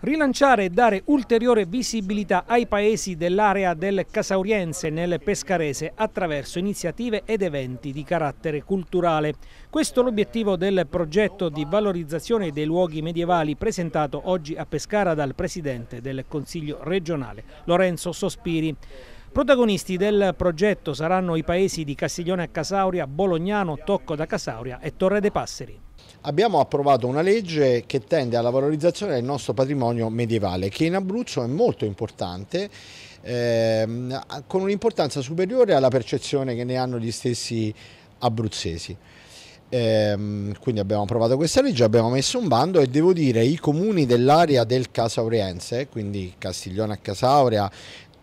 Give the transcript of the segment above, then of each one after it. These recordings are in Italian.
Rilanciare e dare ulteriore visibilità ai paesi dell'area del Casauriense nel Pescarese attraverso iniziative ed eventi di carattere culturale. Questo è l'obiettivo del progetto di valorizzazione dei luoghi medievali presentato oggi a Pescara dal Presidente del Consiglio regionale, Lorenzo Sospiri. Protagonisti del progetto saranno i paesi di Castiglione a Casauria, Bolognano, Tocco da Casauria e Torre dei Passeri abbiamo approvato una legge che tende alla valorizzazione del nostro patrimonio medievale, che in Abruzzo è molto importante, ehm, con un'importanza superiore alla percezione che ne hanno gli stessi abruzzesi. Ehm, quindi abbiamo approvato questa legge, abbiamo messo un bando e devo dire i comuni dell'area del Casaurense, quindi Castiglione a Casaurea,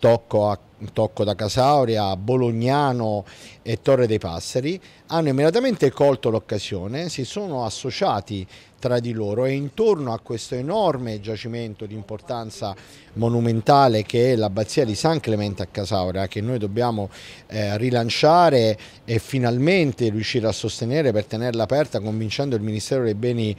tocco, a, tocco da Casauria, Bolognano e Torre dei Passeri, hanno immediatamente colto l'occasione, si sono associati tra di loro e intorno a questo enorme giacimento di importanza monumentale che è l'abbazia di San Clemente a Casaura che noi dobbiamo eh, rilanciare e finalmente riuscire a sostenere per tenerla aperta convincendo il Ministero dei Beni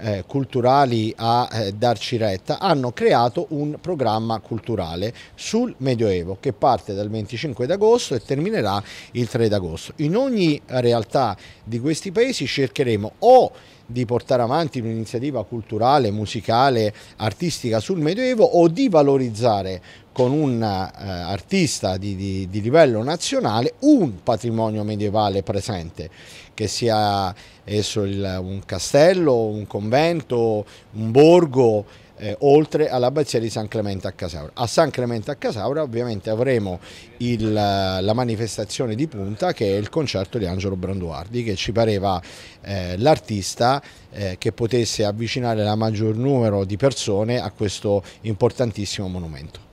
eh, culturali a eh, darci retta, hanno creato un programma culturale sul Medioevo che parte dal 25 d'agosto e terminerà il 3 d'agosto. In ogni realtà di questi paesi cercheremo o di portare avanti un'iniziativa culturale, musicale, artistica sul Medioevo o di valorizzare con un eh, artista di, di, di, livello nazionale un patrimonio medievale presente, che sia esso il, un castello, un convento, un borgo, eh, oltre all'abbazia di San Clemente a Casaura. A San Clemente a Casaura ovviamente avremo il, eh, la manifestazione di punta che è il concerto di Angelo Branduardi che ci pareva eh, l'artista eh, che potesse avvicinare la maggior numero di persone a questo importantissimo monumento.